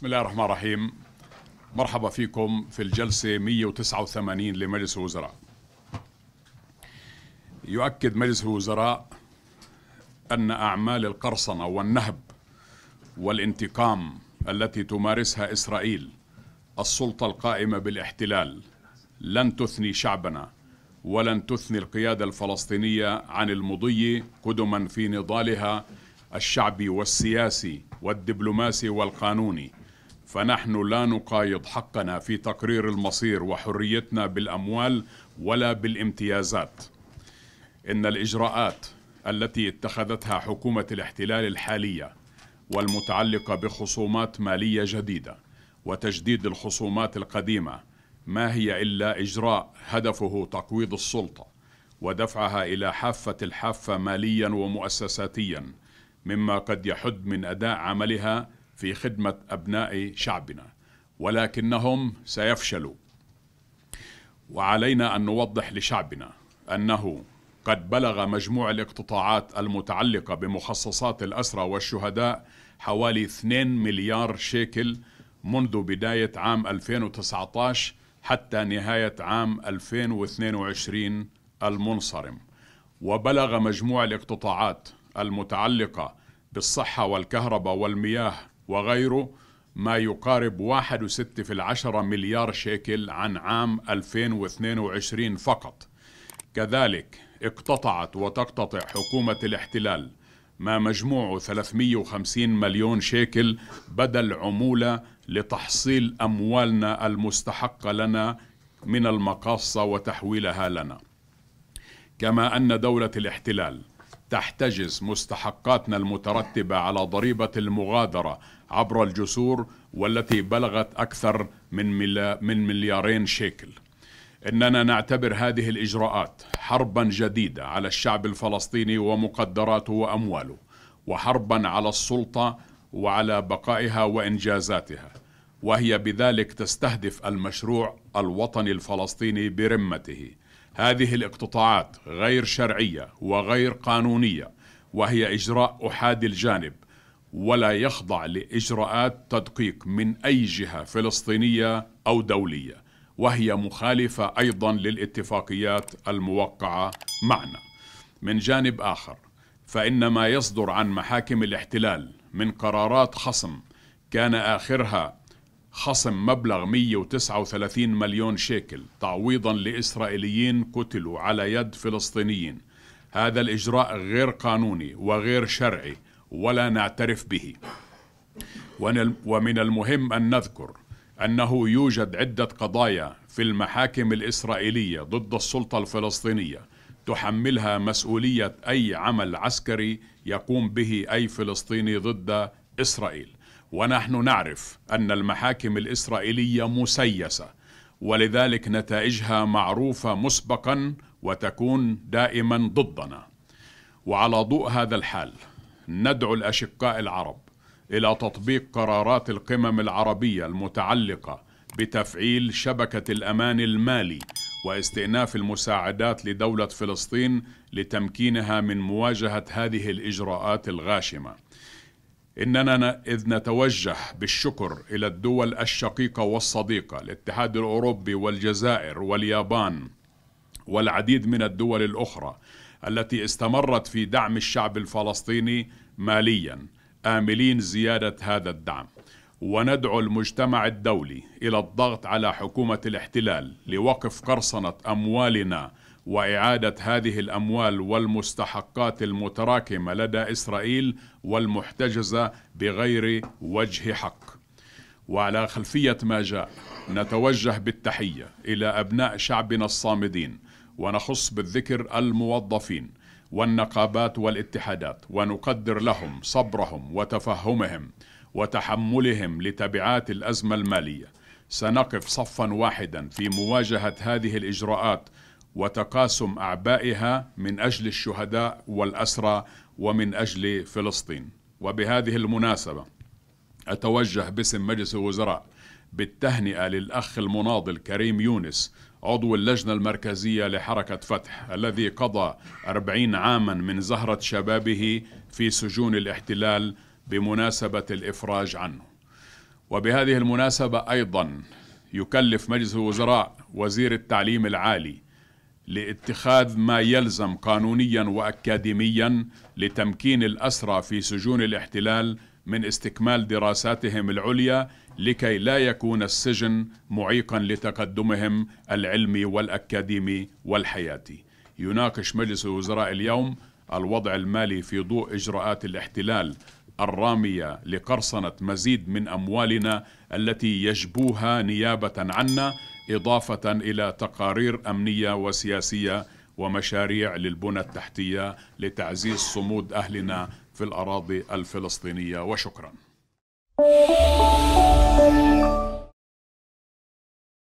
بسم الله الرحمن الرحيم مرحبا فيكم في الجلسة 189 لمجلس الوزراء يؤكد مجلس الوزراء أن أعمال القرصنة والنهب والانتقام التي تمارسها إسرائيل السلطة القائمة بالاحتلال لن تثني شعبنا ولن تثني القيادة الفلسطينية عن المضي قدما في نضالها الشعبي والسياسي والدبلوماسي والقانوني فنحن لا نقايض حقنا في تقرير المصير وحريتنا بالاموال ولا بالامتيازات ان الاجراءات التي اتخذتها حكومه الاحتلال الحاليه والمتعلقه بخصومات ماليه جديده وتجديد الخصومات القديمه ما هي الا اجراء هدفه تقويض السلطه ودفعها الى حافه الحافه ماليا ومؤسساتيا مما قد يحد من اداء عملها في خدمة أبناء شعبنا ولكنهم سيفشلوا وعلينا أن نوضح لشعبنا أنه قد بلغ مجموع الاقتطاعات المتعلقة بمخصصات الأسرى والشهداء حوالي 2 مليار شيكل منذ بداية عام 2019 حتى نهاية عام 2022 المنصرم وبلغ مجموع الاقتطاعات المتعلقة بالصحة والكهرباء والمياه وغيره ما يقارب واحد في العشرة مليار شيكل عن عام 2022 فقط كذلك اقتطعت وتقتطع حكومة الاحتلال ما مجموعه 350 مليون شيكل بدل عمولة لتحصيل أموالنا المستحقة لنا من المقاصة وتحويلها لنا كما أن دولة الاحتلال تحتجز مستحقاتنا المترتبة على ضريبة المغادرة عبر الجسور والتي بلغت أكثر من, من مليارين شيكل إننا نعتبر هذه الإجراءات حربا جديدة على الشعب الفلسطيني ومقدراته وأمواله وحربا على السلطة وعلى بقائها وإنجازاتها وهي بذلك تستهدف المشروع الوطني الفلسطيني برمته هذه الاقتطاعات غير شرعية وغير قانونية وهي إجراء أحادي الجانب ولا يخضع لإجراءات تدقيق من أي جهة فلسطينية أو دولية وهي مخالفة أيضا للاتفاقيات الموقعة معنا من جانب آخر فإن ما يصدر عن محاكم الاحتلال من قرارات خصم كان آخرها خصم مبلغ 139 مليون شيكل تعويضا لإسرائيليين قتلوا على يد فلسطينيين هذا الإجراء غير قانوني وغير شرعي ولا نعترف به ومن المهم أن نذكر أنه يوجد عدة قضايا في المحاكم الإسرائيلية ضد السلطة الفلسطينية تحملها مسؤولية أي عمل عسكري يقوم به أي فلسطيني ضد إسرائيل ونحن نعرف أن المحاكم الإسرائيلية مسيسة ولذلك نتائجها معروفة مسبقا وتكون دائما ضدنا وعلى ضوء هذا الحال ندعو الأشقاء العرب إلى تطبيق قرارات القمم العربية المتعلقة بتفعيل شبكة الأمان المالي واستئناف المساعدات لدولة فلسطين لتمكينها من مواجهة هذه الإجراءات الغاشمة اننا اذ نتوجه بالشكر الى الدول الشقيقه والصديقه الاتحاد الاوروبي والجزائر واليابان والعديد من الدول الاخرى التي استمرت في دعم الشعب الفلسطيني ماليا املين زياده هذا الدعم وندعو المجتمع الدولي الى الضغط على حكومه الاحتلال لوقف قرصنه اموالنا واعاده هذه الاموال والمستحقات المتراكمه لدى اسرائيل والمحتجزه بغير وجه حق. وعلى خلفيه ما جاء نتوجه بالتحيه الى ابناء شعبنا الصامدين ونخص بالذكر الموظفين والنقابات والاتحادات ونقدر لهم صبرهم وتفهمهم وتحملهم لتبعات الازمه الماليه. سنقف صفا واحدا في مواجهه هذه الاجراءات وتقاسم أعبائها من أجل الشهداء والأسرى ومن أجل فلسطين وبهذه المناسبة أتوجه باسم مجلس الوزراء بالتهنئة للأخ المناضل كريم يونس عضو اللجنة المركزية لحركة فتح الذي قضى أربعين عاما من زهرة شبابه في سجون الاحتلال بمناسبة الإفراج عنه وبهذه المناسبة أيضا يكلف مجلس الوزراء وزير التعليم العالي لاتخاذ ما يلزم قانونيا واكاديميا لتمكين الاسرى في سجون الاحتلال من استكمال دراساتهم العليا لكي لا يكون السجن معيقا لتقدمهم العلمي والاكاديمي والحياتي. يناقش مجلس الوزراء اليوم الوضع المالي في ضوء اجراءات الاحتلال الراميه لقرصنه مزيد من اموالنا التي يجبوها نيابه عنا إضافة إلى تقارير أمنية وسياسية ومشاريع للبنى التحتية لتعزيز صمود أهلنا في الأراضي الفلسطينية وشكرا